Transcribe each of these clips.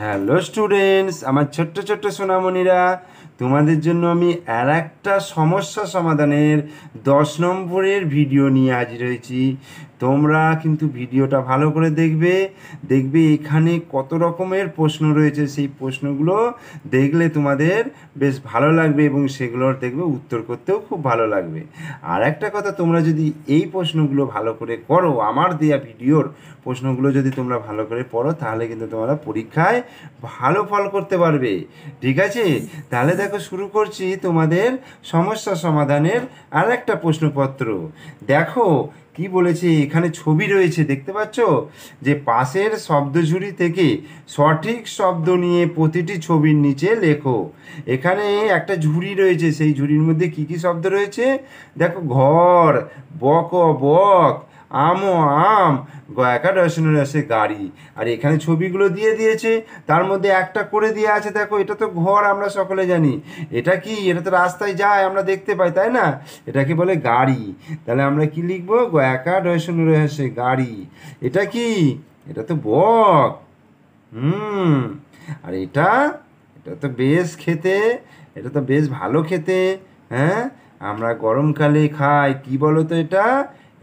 hello students আমার ছোট্ট ছোট্ট সোনামণিরা তোমাদের জন্য আমি আর একটা সমস্যা সমাধানের দশ নম্বরের ভিডিও নিয়ে হাজির হয়েছি তোমরা কিন্তু ভিডিওটা ভালো করে দেখবে দেখবে এখানে কত রকমের প্রশ্ন রয়েছে সেই প্রশ্নগুলো দেখলে তোমাদের বেশ ভালো লাগবে এবং সেগুলোর দেখবে উত্তর করতেও খুব ভালো লাগবে আর একটা কথা তোমরা যদি এই প্রশ্নগুলো ভালো করে করো আমার দেয়া ভিডিওর প্রশ্নগুলো যদি তোমরা ভালো করে পড়ো তাহলে কিন্তু তোমরা পরীক্ষায় ভালো ফল করতে পারবে ঠিক আছে তাহলে দেখো শুরু করছি তোমাদের সমস্যা সমাধানের আর একটা প্রশ্নপত্র দেখো কি বলেছে এখানে ছবি রয়েছে দেখতে পাচ্ছ যে পাশের শব্দঝুরি থেকে সঠিক শব্দ নিয়ে প্রতিটি ছবির নিচে লেখো এখানে একটা ঝুড়ি রয়েছে সেই ঝুড়ির মধ্যে কি কি শব্দ রয়েছে দেখো ঘর বক বক আমও আম একাদশনে রসে গাড়ি আর এখানে ছবিগুলো দিয়ে দিয়েছে তার মধ্যে একটা করে দিয়ে আছে দেখো এটা তো ঘর আমরা সকলে জানি এটা কি এটা তো রাস্তায় যায় আমরা দেখতে পাই তাই না এটাকে বলে গাড়ি তাহলে আমরা কি লিখবো একাদশনে রসে গাড়ি এটা কি এটা তো বক হুম আর এটা এটা তো বেশ খেতে এটা তো বেশ ভালো খেতে হ্যাঁ আমরা গরমকালে খাই কি বলো তো এটা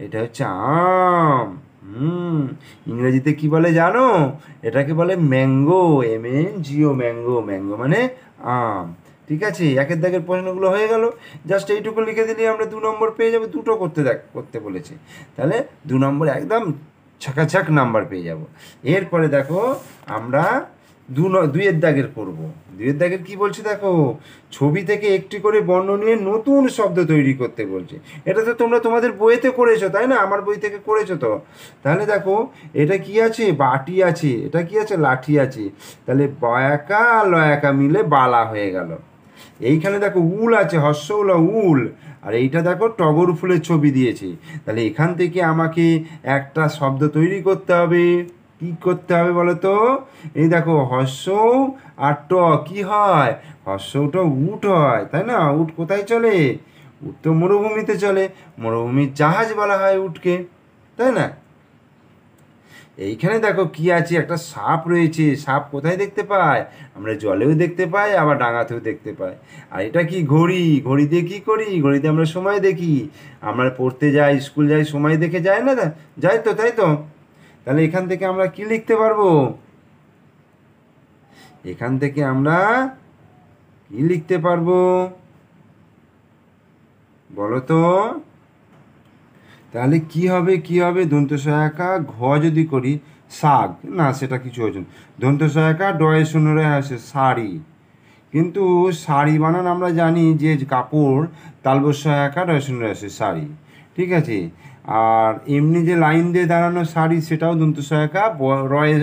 এটা হচ্ছে আম হুম ইংরেজিতে কি বলে জানো এটাকে বলে mango M N G O mango mango মানে আম ঠিক আছে একের দাগের প্রশ্নগুলো হয়ে গেল জাস্ট এইটুকু লিখে দিলে আমরা দু নম্বর পেয়ে যাবো দুটো করতে দেখ করতে বলেছে তাহলে দু নম্বর একদম ছাকাছাক নাম্বার পেয়ে যাব এরপরে দেখো আমরা দু দুয়ের দাগের করব দুয়ের দাগের কি বলছে দেখো ছবি থেকে একটি করে বর্ণ নিয়ে নতুন শব্দ তৈরি করতে বলছে এটা তো তোমরা তোমাদের বইতে করেছো তাই না আমার বই থেকে করেছো তো তাহলে দেখো এটা কি আছে বাটি আছে এটা কি আছে লাঠি আছে তাহলে বয়াকা লয়াকা মিলে বালা হয়ে গেল এইখানে দেখো উল আছে হর্ষউলা উল আর এইটা দেখো টগর ফুলের ছবি দিয়েছে তাহলে এখান থেকে আমাকে একটা শব্দ তৈরি করতে হবে কি করতে হবে বলো তো এই দেখো হর্ষ আর ট কি হয় হর্ষটা উট হয় তাই না উট কোথায় চলে উট তো মরুভূমিতে চলে মরুভূমির জাহাজ বলা হয় উটকে তাই না এইখানে দেখো কি আছে একটা সাপ রয়েছে সাপ কোথায় দেখতে পায় আমরা জলেও দেখতে পাই আবার ডাঙাতেও দেখতে পাই আর এটা কি ঘড়ি ঘড়ি দিয়ে কী করি ঘড়িতে আমরা সময় দেখি আমরা পড়তে যাই স্কুল যাই সময় দেখে যাই না যাই তো তাই তো তাহলে এখান থেকে আমরা কি লিখতে পারবো এখান থেকে আমরা কি লিখতে পারবো বলো তো তাহলে কি হবে কি হবে দন্ত সহায়কা ঘ যদি করি শাক না সেটা কিছু হয়েছে দন্ত সহায়কা ডয়ে শূন্য আসে শাড়ি কিন্তু শাড়ি বানান আমরা জানি যে কাপড় তালব সহায়কা ডয়ে শূন্য আসে শাড়ি ঠিক আছে আর এমনি যে লাইন দিয়ে দাঁড়ানো শাড়ি সেটাও দন্তু সহায়িকা রয়ে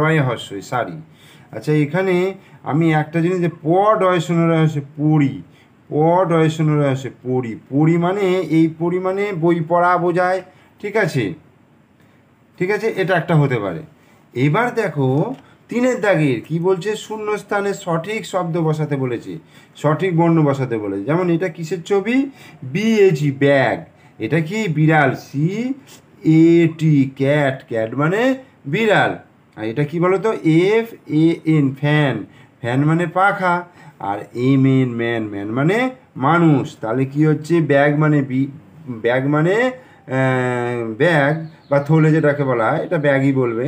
রয়ে হস্যই শাড়ি আচ্ছা এখানে আমি একটা জিনিস যে প ডয় শুনে রয়ে হস্য পড়ি প ডয় শুনে রয়ে হস্য পড়ি পড়ি মানে এই পরিমাণে বই পড়া বোঝায় ঠিক আছে ঠিক আছে এটা একটা হতে পারে এবার দেখো তিনের দাগের কি বলছে শূন্য স্থানে সঠিক শব্দ বসাতে বলেছে সঠিক বর্ণ বসাতে বলেছে যেমন এটা কিসের ছবি বিএজি ব্যাগ এটা কি বিড়াল C A T cat cat মানে বিড়াল আর এটা কি বলো তো F A N fan fan মানে পাখা আর এম এন ম্যান ম্যান মানে মানুষ তাহলে কি হচ্ছে ব্যাগ মানে বি ব্যাগ মানে ব্যাগ বা থলে যেটাকে বলা হয় এটা ব্যাগই বলবে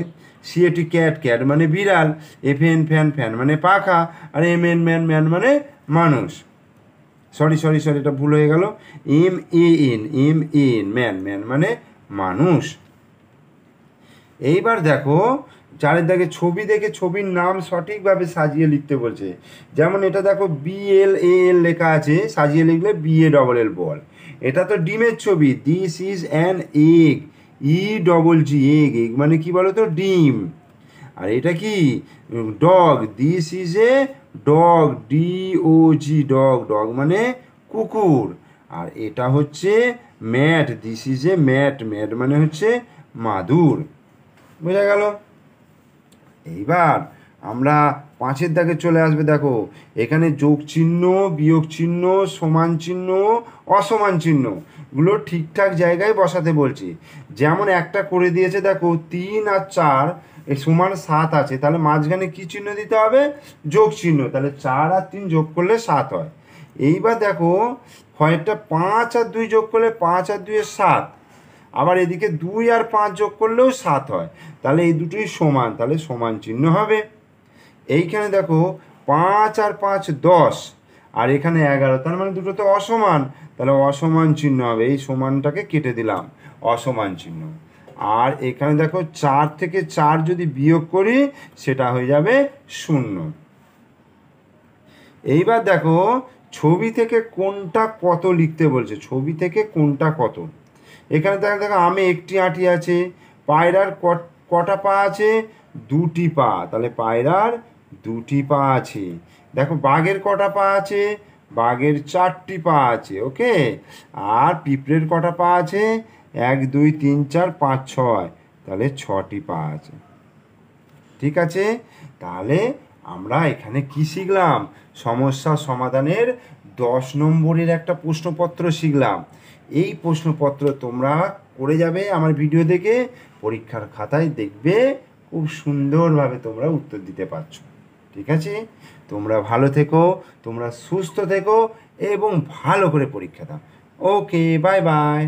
সি এটি ক্যাট ক্যাট মানে বিড়াল এফ এন ফ্যান ফ্যান মানে পাখা আর এম এন ম্যান ম্যান মানে মানুষ সরি সরি সরি এটা ভুল হয়ে গেল M A N M in N man man মানে মানুষ এইবার দেখো চারের দাগে ছবি দেখে ছবির নাম সঠিকভাবে সাজিয়ে লিখতে বলছে যেমন এটা দেখো বি এল এ এল লেখা আছে সাজিয়ে লিখলে বি এ ডবল এল বল এটা তো ডিমের ছবি this is an egg E double G egg egg মানে কি বলো তো ডিম আর এটা কি dog this is a dog D O G dog dog মানে কুকুর আর এটা হচ্ছে mat this is a mat mat mat হচ্ছে মাদুর বোঝা গেল এইবার আমরা পাঁচের দাগে চলে আসবে দেখো এখানে যোগ চিহ্ন বিয়োগ চিহ্ন সমান চিহ্ন অসমান চিহ্নগুলো ঠিকঠাক জায়গায় বসাতে বলছি যেমন একটা করে দিয়েছে দেখো তিন আর চার এই সমান সাত আছে তাহলে মাঝখানে কি চিহ্ন দিতে হবে যোগ চিহ্ন তাহলে চার আর তিন যোগ করলে সাত হয় এইবার দেখো হয়টা পাঁচ আর দুই যোগ করলে পাঁচ আর দুই সাত আবার এদিকে দুই আর পাঁচ যোগ করলেও সাত হয় তাহলে এই দুটোই সমান তাহলে সমান চিহ্ন হবে এইখানে দেখো পাঁচ আর পাঁচ দশ আর এখানে এগারো তার মানে দুটো তো অসমান তাহলে অসমান চিহ্ন হবে এই সমানটাকে কেটে দিলাম অসমান চিহ্ন আর এখানে দেখো চার থেকে চার যদি বিয়োগ করি সেটা হয়ে যাবে শূন্য এইবার দেখো ছবি থেকে কোনটা কত লিখতে বলছে ছবি থেকে কোনটা কত এখানে দেখা দেখো আমি একটি আঁটি আছে পায়রার কটা পা আছে দুটি পা তাহলে পায়রার দুটি পা আছে দেখো বাঘের কটা পা আছে বাঘের চারটি পা আছে ওকে আর পিঁপড়ের কটা পা আছে এক দুই তিন চার পাঁচ ছয় তাহলে ছটি পা আছে ঠিক আছে তাহলে আমরা এখানে কি শিখলাম সমস্যা সমাধানের দশ নম্বরের একটা প্রশ্নপত্র শিখলাম এই প্রশ্নপত্র তোমরা করে যাবে আমার ভিডিও দেখে পরীক্ষার খাতায় দেখবে খুব সুন্দরভাবে তোমরা উত্তর দিতে পারছো ঠিক আছে তোমরা ভালো থেকো তোমরা সুস্থ থেকো এবং ভালো করে পরীক্ষা দাও ওকে বাই বাই